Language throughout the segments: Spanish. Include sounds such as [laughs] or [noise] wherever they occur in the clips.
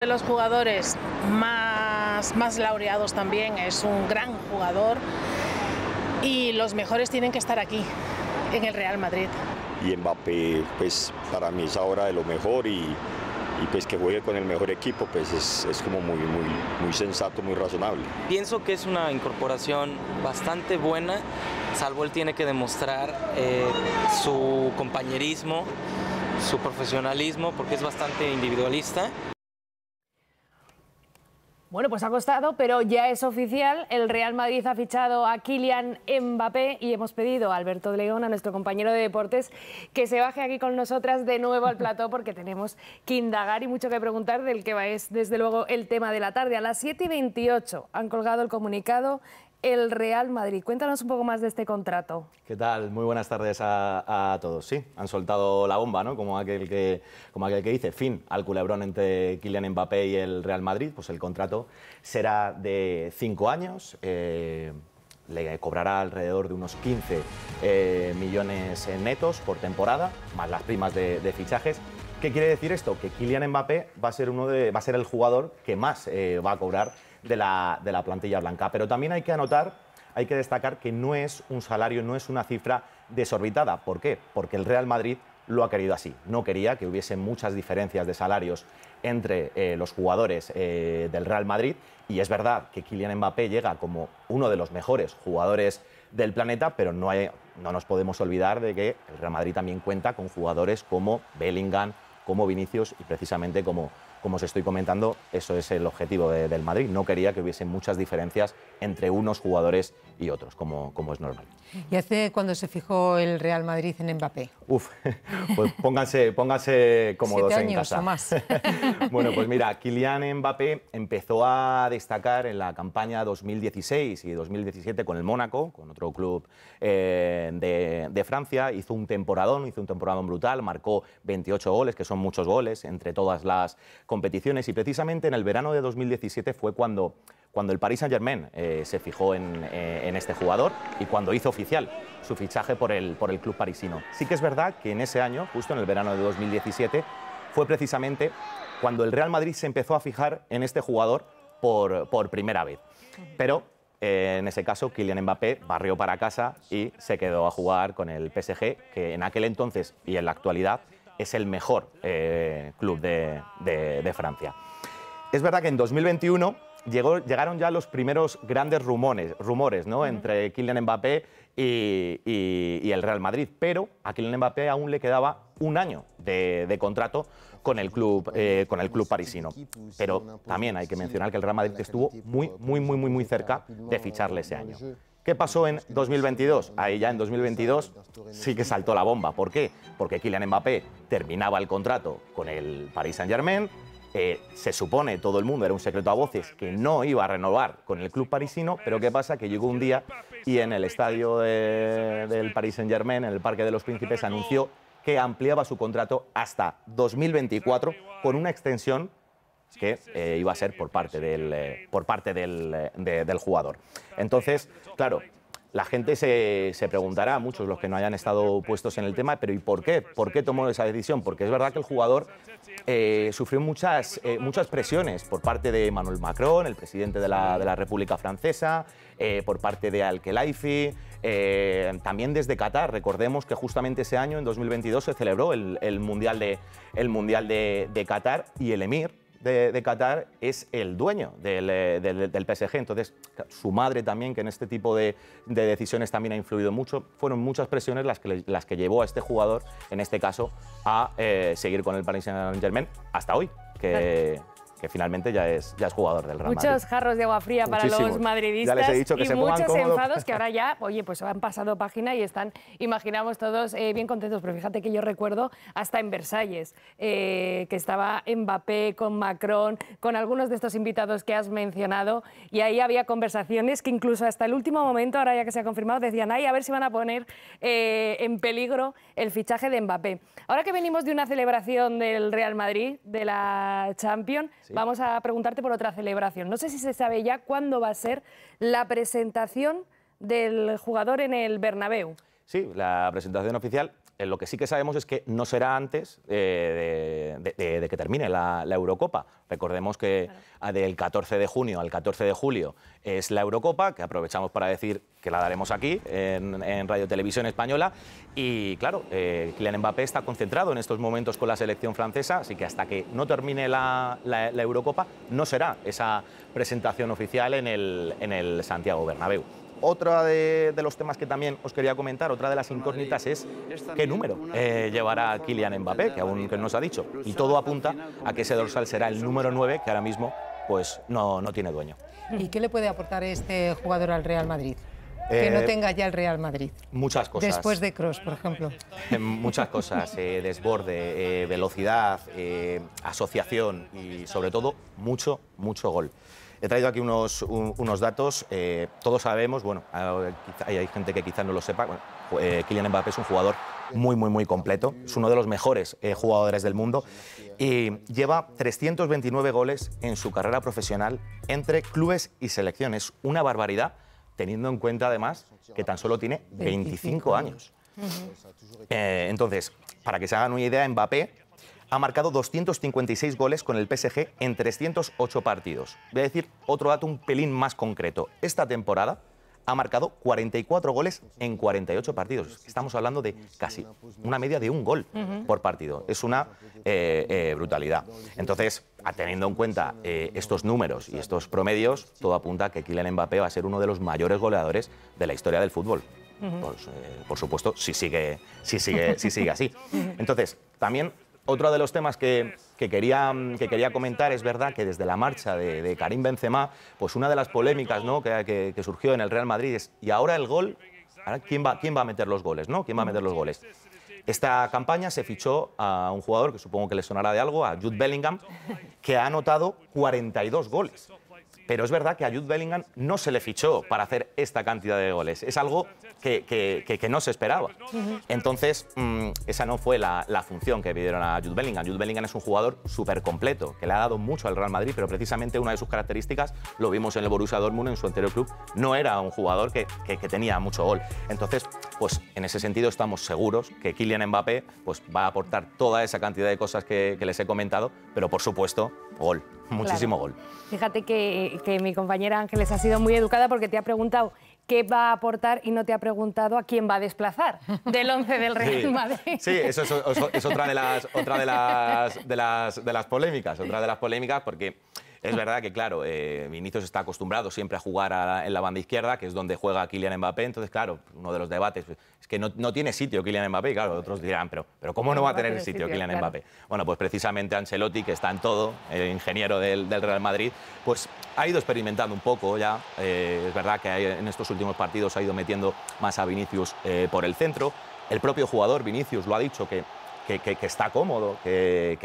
de los jugadores más, laureados también, es un gran jugador y los mejores tienen que estar aquí, en el Real Madrid. Y Mbappé, pues para mí es ahora de lo mejor y, pues que juegue con el mejor equipo, pues es, como muy, muy, sensato, muy razonable. Pienso que es una incorporación bastante buena, salvo él tiene que demostrar eh, su compañerismo, su profesionalismo, porque es bastante individualista. Bueno, pues ha costado, pero ya es oficial. El Real Madrid ha fichado a Kylian Mbappé y hemos pedido a Alberto de León, a nuestro compañero de deportes, que se baje aquí con nosotras de nuevo al plató porque tenemos que indagar y mucho que preguntar del que va es, desde luego, el tema de la tarde. A las 7 y 28 han colgado el comunicado el Real Madrid. Cuéntanos un poco más de este contrato. ¿Qué tal? Muy buenas tardes a, todos. Sí, han soltado la bomba, ¿no? Como aquel, que, como aquel que dice, fin al culebrón entre Kylian Mbappé y el Real Madrid, pues el contrato será de cinco años. Eh, le cobrará alrededor de unos 15 eh, millones netos por temporada, más las primas de, fichajes. ¿Qué quiere decir esto? Que Kylian Mbappé va a ser, uno va a ser el jugador que más eh, va a cobrar de la, plantilla blanca. Pero también hay que anotar, hay que destacar que no es un salario, no es una cifra desorbitada. ¿Por qué? Porque el Real Madrid lo ha querido así. No quería que hubiese muchas diferencias de salarios entre eh, los jugadores eh, del Real Madrid. Y es verdad que Kylian Mbappé llega como uno de los mejores jugadores del planeta, pero no, no nos podemos olvidar de que el Real Madrid también cuenta con jugadores como Bellingham, como Vinicius y precisamente como como os estoy comentando, eso es el objetivo del Madrid. No quería que hubiesen muchas diferencias entre unos jugadores y otros, como, como es normal. ¿Y hace cuando se fijó el Real Madrid en Mbappé? Uf, [laughs] pues pónganse, pónganse cómodos en años casa. más. [laughs] bueno, pues mira, Kylian Mbappé empezó a destacar en la campaña 2016 y 2017 con el Mónaco, con otro club eh, de, Francia. Hizo un temporadón, hizo un temporadón brutal, marcó 28 goles, que son muchos goles entre todas las competiciones y precisamente en el verano de 2017 fue cuando, cuando el Paris Saint-Germain eh, se fijó eh, en, este jugador y cuando hizo oficial su fichaje por el, por el club parisino. Sí que es verdad que en ese año, justo en el verano de 2017, fue precisamente cuando el Real Madrid se empezó a fijar en este jugador por, primera vez. Pero eh, en ese caso, Kylian Mbappé barrió para casa y se quedó a jugar con el PSG, que en aquel entonces y en la actualidad es el mejor eh, club de, Francia. Es verdad que en 2021 llegaron ya los primeros grandes rumores, rumores entre Kylian Mbappé y, el Real Madrid, pero a Kylian Mbappé aún le quedaba un año de, contrato con el club eh, con el club parisino. Pero también hay que mencionar que el Real Madrid estuvo muy muy muy muy muy cerca de ficharle ese año. ¿Qué pasó en 2022? Ahí ya en 2022 sí que saltó la bomba. ¿Por qué? Porque Kylian Mbappé terminaba el contrato con el Paris Saint-Germain. Eh, se supone, todo el mundo, era un secreto a voces, que no iba a renovar con el club parisino, pero ¿qué pasa? Que llegó un día y en el estadio del Paris Saint-Germain, en el Parque de los Príncipes, anunció que ampliaba su contrato hasta 2024 con una extensión que eh, iba a ser por parte del, eh, por parte eh, del, jugador. Entonces, claro, la gente se, se, preguntará, muchos los que no hayan estado puestos en el tema, pero ¿y por qué? ¿Por qué tomó esa decisión? Porque es verdad que el jugador sufrió muchas, muchas presiones por parte de Emmanuel Macron, el presidente de la, República Francesa, por parte de Al-Khelaifi, también desde Qatar. Recordemos que justamente ese año, en 2022, se celebró el, Mundial, de, el mundial de Qatar y el Emir, de, Qatar es el dueño del, eh, del, PSG, entonces su madre también, que en este tipo de, decisiones también ha influido mucho, fueron muchas presiones las que, las que llevó a este jugador, en este caso, a eh, seguir con el Paris Saint-Germain hasta hoy, que que finalmente ya es, ya es jugador del Real Madrid. Muchos jarros de agua fría para los madridistas. Ya que y muchos enfados que ahora ya, [laughs] oye, pues han pasado página y están, imaginamos todos, eh, bien contentos. Pero fíjate que yo recuerdo hasta en Versalles, eh, que estaba Mbappé con Macron, con algunos de estos invitados que has mencionado, y ahí había conversaciones que incluso hasta el último momento, ahora ya que se ha confirmado, decían, ay, a ver si van a poner eh, en peligro el fichaje de Mbappé. Ahora que venimos de una celebración del Real Madrid, de la Champions, Vamos a preguntarte por otra celebración. No sé si se sabe ya cuándo va a ser la presentación del jugador en el Bernabéu. Sí, la presentación oficial eh, lo que sí que sabemos es que no será antes eh, de, que termine la, Eurocopa. Recordemos que del 14 de junio al 14 de julio es la Eurocopa, que aprovechamos para decir que la daremos aquí, en, Radio Televisión Española. Y claro, eh, Kylian Mbappé está concentrado en estos momentos con la selección francesa, así que hasta que no termine la, Eurocopa no será esa presentación oficial en el, en el Santiago Bernabéu. Otra de, los temas que también os quería comentar, otra de las incógnitas es qué número eh, llevará Kylian Mbappé, que aún no se ha dicho. Y todo apunta a que ese dorsal será el número 9, que ahora mismo pues no, no tiene dueño. ¿Y qué le puede aportar este jugador al Real Madrid? Que no eh, tenga ya el Real Madrid. Muchas cosas. Después de Cross, por ejemplo. Eh, muchas cosas. Eh, desborde, velocidad, asociación y sobre todo mucho, mucho gol. He traído aquí unos, unos datos. todos sabemos, bueno, hay, gente que quizás no lo sepa. Kylian Mbappé es un jugador muy, muy, muy completo. Es uno de los mejores jugadores del mundo. Y lleva 329 goles en su carrera profesional entre clubes y selecciones. Una barbaridad teniendo en cuenta además que tan solo tiene 25 años. Eh, entonces, para que se hagan una idea, Mbappé ha marcado 256 goles con el PSG en 308 partidos. Voy a decir otro dato un pelín más concreto. Esta temporada, ha marcado 44 goles en 48 partidos. Estamos hablando de casi una media de un gol por partido. Es una eh, eh, brutalidad. Entonces, teniendo en cuenta eh, estos números y estos promedios, todo apunta a que Kylian Mbappé va a ser uno de los mayores goleadores de la historia del fútbol. Pues, por, supuesto, si sigue, si sigue, si sigue así. Entonces, también otro de los temas que, quería, que quería comentar es verdad que desde la marcha de, Karim Benzema, pues una de las polémicas que, surgió en el Real Madrid es, ¿y ahora el gol? ¿Ahora quién, va, ¿Quién va a meter los goles? ¿no? ¿Quién va a meter los goles? Esta campaña se fichó a un jugador que supongo que le sonará de algo, a Jude Bellingham, que ha anotado 42 goles pero es verdad que a Jude Bellingham no se le fichó para hacer esta cantidad de goles. Es algo que, que, no se esperaba. Entonces, mm, esa no fue la, función que pidieron a Jude Bellingham. Jude Bellingham es un jugador súper completo, que le ha dado mucho al Real Madrid, pero precisamente una de sus características, lo vimos en el Borussia Dortmund, en su anterior club, no era un jugador que, tenía mucho gol. Entonces, pues en ese sentido estamos seguros que Kylian Mbappé pues, va a aportar toda esa cantidad de cosas que les he comentado, pero por supuesto Gol, muchísimo gol. Fíjate que, mi compañera Ángeles ha sido muy educada porque te ha preguntado qué va a aportar y no te ha preguntado a quién va a desplazar del 11 del Real Madrid. Sí, eso es, otra, de las, otra de, las, de, las, de las polémicas, otra de las polémicas porque es verdad que, claro, eh, Vinicius está acostumbrado siempre a jugar en la banda izquierda, que es donde juega Kylian Mbappé. Entonces, claro, uno de los debates pues, es que no, tiene sitio Kylian Mbappé. claro, otros dirán, pero, pero ¿cómo no va a tener sitio, Kylian Mbappé? Bueno, pues precisamente Ancelotti, que está en todo, el ingeniero del, Real Madrid, pues ha ido experimentando un poco ya. Eh, es verdad que en estos últimos partidos ha ido metiendo más a Vinicius eh, por el centro. El propio jugador, Vinicius, lo ha dicho que que, está cómodo, que,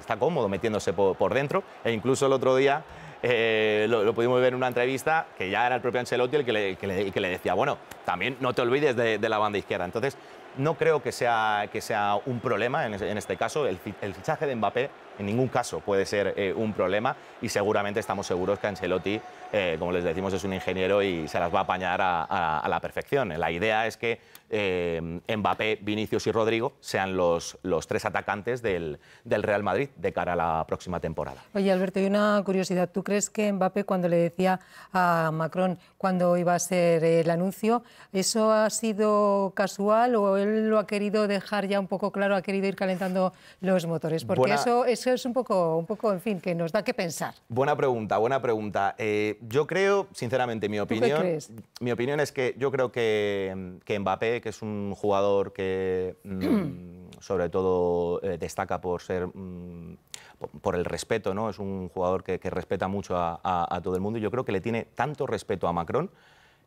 está cómodo metiéndose por, dentro. E incluso el otro día eh, lo, pudimos ver en una entrevista que ya era el propio Ancelotti el que le, decía, bueno, también no te olvides de, de la banda izquierda. Entonces, no creo que sea, que sea un problema en, este caso. El, fichaje de Mbappé en ningún caso puede ser eh, un problema y seguramente estamos seguros que Ancelotti, eh, como les decimos, es un ingeniero y se las va a apañar a, la perfección. La idea es que eh, Mbappé, Vinicius y Rodrigo sean los, los tres atacantes del, Real Madrid de cara a la próxima temporada. Oye, Alberto, hay una curiosidad. ¿Tú crees que Mbappé, cuando le decía a Macron cuando iba a ser el anuncio, eso ha sido casual o lo ha querido dejar ya un poco claro, ha querido ir calentando los motores, porque eso, eso es un poco, un poco, en fin, que nos da que pensar. Buena pregunta, buena pregunta. Eh, yo creo, sinceramente, mi opinión, mi opinión es que yo creo que, Mbappé, que es un jugador que mm, [clears throat] sobre todo eh, destaca por ser mm, por el respeto, ¿no? Es un jugador que, respeta mucho a, todo el mundo y yo creo que le tiene tanto respeto a Macron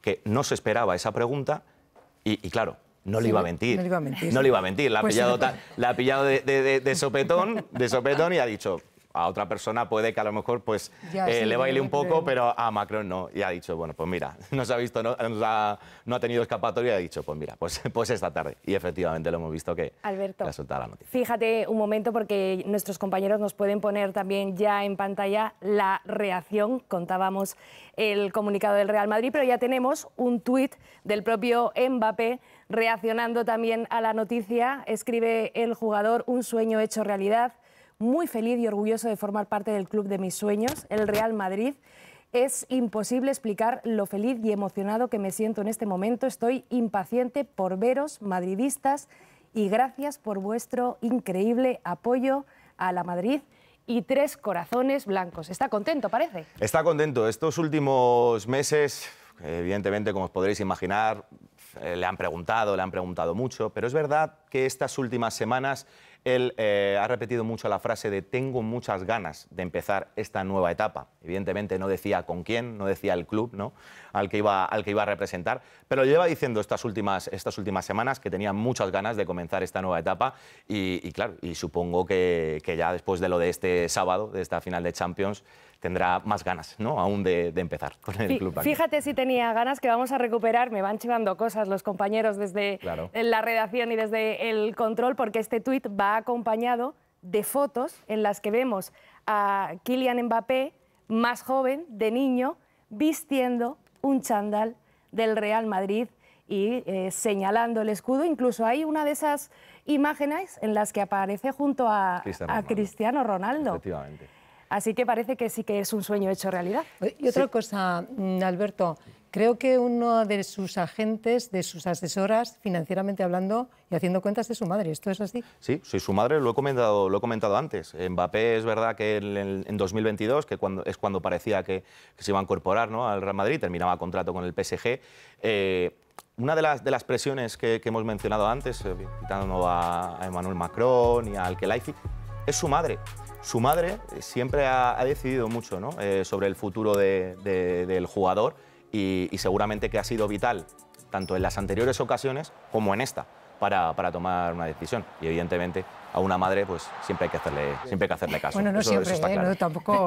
que no se esperaba esa pregunta y claro, no, le iba a mentir. no le iba a mentir. le a pues La ha pillado, de, sopetón, de sopetón y ha dicho, a otra persona puede que a lo mejor pues eh, le baile un poco, pero a Macron no. Y ha dicho, bueno, pues mira, se [laughs] ha visto, no, ha, tenido escapatoria y ha dicho, pues mira, pues, [laughs] pues esta tarde. Y efectivamente lo hemos visto que Alberto, la noticia. Fíjate un momento porque nuestros compañeros nos pueden poner también ya en pantalla la reacción. Contábamos el comunicado del Real Madrid, pero ya tenemos un tuit del propio Mbappé Reaccionando también a la noticia, escribe el jugador un sueño hecho realidad, muy feliz y orgulloso de formar parte del club de mis sueños, el Real Madrid. Es imposible explicar lo feliz y emocionado que me siento en este momento. Estoy impaciente por veros, madridistas, y gracias por vuestro increíble apoyo a la Madrid y tres corazones blancos. Está contento, parece. Está contento. Estos últimos meses, evidentemente, como os podréis imaginar, eh, le han preguntado, le han preguntado mucho, pero es verdad que estas últimas semanas él eh, ha repetido mucho la frase de tengo muchas ganas de empezar esta nueva etapa. Evidentemente no decía con quién, no decía el club ¿no? al, que iba, al que iba a representar, pero lleva diciendo estas últimas, estas últimas semanas que tenía muchas ganas de comenzar esta nueva etapa y, claro, y supongo que, que, ya después de lo de este sábado, de esta final de Champions, tendrá más ganas ¿no? aún de, empezar con el club. Fíjate si tenía ganas que vamos a recuperar, me van chivando cosas los compañeros desde la redacción y desde el control, porque este tuit va a acompañado de fotos en las que vemos a Kylian Mbappé, más joven, de niño, vistiendo un chándal del Real Madrid y eh, señalando el escudo. Incluso hay una de esas imágenes en las que aparece junto a Cristiano Ronaldo. Cristiano Ronaldo. Así que parece que sí que es un sueño hecho realidad. Y otra cosa, mm, Alberto, creo que uno de sus agentes, de sus asesoras, financieramente hablando y haciendo cuentas, es su madre. ¿Esto es así? Sí, soy su madre, lo he comentado, lo he comentado antes. Mbappé es verdad que en, 2022, que es cuando parecía que, se iba a incorporar ¿no? al Real Madrid, terminaba contrato con el PSG. Eh, una de las, presiones que, hemos mencionado antes, invitando eh, a Emmanuel Macron y a al es su madre. Su madre eh, siempre ha, decidido mucho eh, sobre el futuro del jugador y seguramente que ha sido vital tanto en las anteriores ocasiones como en esta para, tomar una decisión. Y evidentemente a una madre pues siempre hay que hacerle, siempre que hacerle caso. Bueno, no ¿eh? siempre, no, tampoco,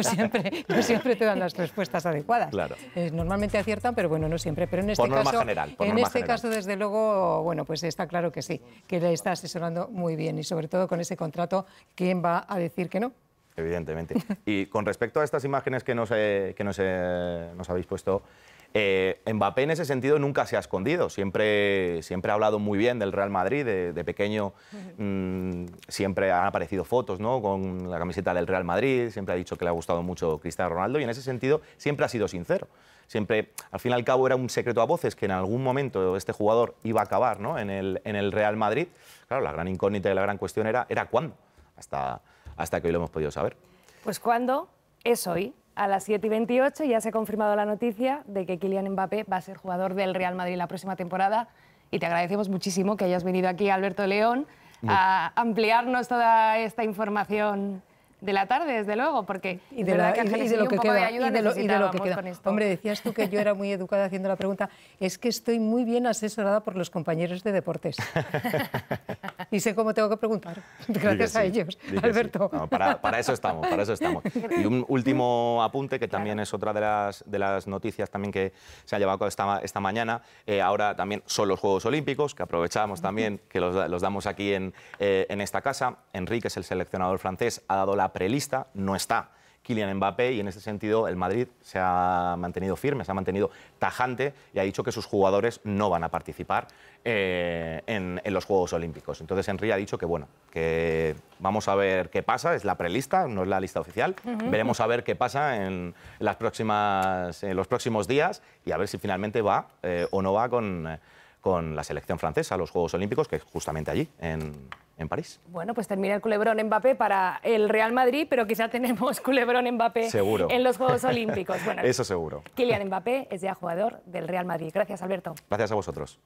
siempre, siempre te dan las respuestas adecuadas. Claro. Eh, normalmente aciertan, pero bueno, no siempre. Pero en este, por norma caso, general, en este caso, desde luego, bueno, pues está claro que sí, que le está asesorando muy bien y sobre todo con ese contrato, ¿quién va a decir que no? Evidentemente. Y con respecto a estas imágenes que nos, eh, que nos, nos habéis puesto, eh, Mbappé en ese sentido nunca se ha escondido, siempre, siempre ha hablado muy bien del Real Madrid, de, pequeño mm, siempre han aparecido fotos ¿no? con la camiseta del Real Madrid, siempre ha dicho que le ha gustado mucho Cristiano Ronaldo y en ese sentido siempre ha sido sincero. Siempre, al fin y al cabo, era un secreto a voces que en algún momento este jugador iba a acabar ¿no? en, el, en el Real Madrid. Claro, la gran incógnita y la gran cuestión era, ¿era cuándo? Hasta, hasta que hoy lo hemos podido saber. Pues cuándo es hoy, a las 7 y 28 ya se ha confirmado la noticia de que Kylian Mbappé va a ser jugador del Real Madrid la próxima temporada y te agradecemos muchísimo que hayas venido aquí, Alberto León, a ampliarnos toda esta información de la tarde, desde luego, porque y de, de lo que queda. De y, de lo, que queda. Hombre, decías tú que yo era muy educada haciendo la pregunta. Es que estoy muy bien asesorada por los compañeros de deportes. [laughs] y sé cómo tengo que preguntar, [laughs] gracias a ellos, Alberto. para, eso estamos, para eso estamos. Y un último apunte, que también es otra de las, de las noticias también que se ha llevado esta, esta mañana. Eh, ahora también son los Juegos Olímpicos, que aprovechamos también, que los, los damos aquí en, eh, en esta casa. Enrique, es el seleccionador francés, ha dado la prelista no está. Kylian Mbappé y en ese sentido el Madrid se ha mantenido firme, se ha mantenido tajante y ha dicho que sus jugadores no van a participar eh, en, los Juegos Olímpicos. Entonces Henry ha dicho que bueno, que vamos a ver qué pasa, es la prelista, no es la lista oficial, veremos a ver qué pasa en, las próximas, los próximos días y a ver si finalmente va eh, o no va con... Eh, con la selección francesa, a los Juegos Olímpicos, que es justamente allí, en, París. Bueno, pues termina el culebrón Mbappé para el Real Madrid, pero quizá tenemos [laughs] culebrón Mbappé en los Juegos Olímpicos. [laughs] Eso seguro. Kylian Mbappé es ya jugador del Real Madrid. Gracias, Alberto. Gracias a vosotros.